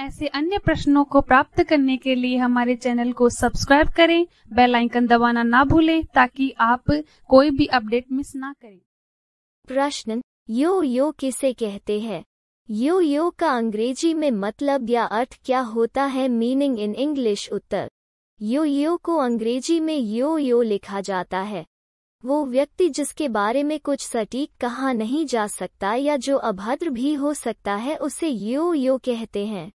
ऐसे अन्य प्रश्नों को प्राप्त करने के लिए हमारे चैनल को सब्सक्राइब करें बेल आइकन दबाना ना भूलें ताकि आप कोई भी अपडेट मिस ना करें प्रश्न यो यो किसे कहते हैं यो यो का अंग्रेजी में मतलब या अर्थ क्या होता है मीनिंग इन इंग्लिश उत्तर यो यो को अंग्रेजी में यो यो लिखा जाता है वो व्यक्ति जिसके बारे में कुछ सटीक कहा नहीं जा सकता या जो अभद्र भी हो सकता है उसे यो यो कहते हैं